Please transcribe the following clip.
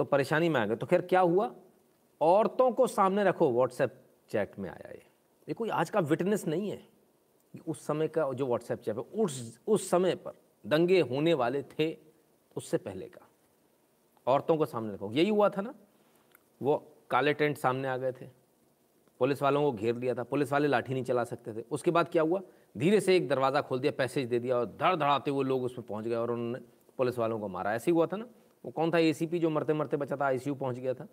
तो परेशानी में आ गए तो खैर क्या हुआ औरतों को सामने रखो व्हाट्सएप चैट में आया ये ये कोई आज का विटनेस नहीं है उस समय का जो व्हाट्सएप चैट है उस उस समय पर दंगे होने वाले थे उससे पहले का औरतों को सामने रखो यही हुआ था ना वो काले टेंट सामने आ गए थे पुलिस वालों को घेर लिया था पुलिस वाले लाठी नहीं चला सकते थे उसके बाद क्या हुआ धीरे से एक दरवाज़ा खोल दिया पैसेज दे दिया और धड़ धड़ाते हुए लोग उसमें पहुंच गए और उन्होंने पुलिस वालों को मारा ऐसे ही हुआ था ना वो कौन था एसीपी जो मरते मरते बचा था आईसीयू पहुंच गया था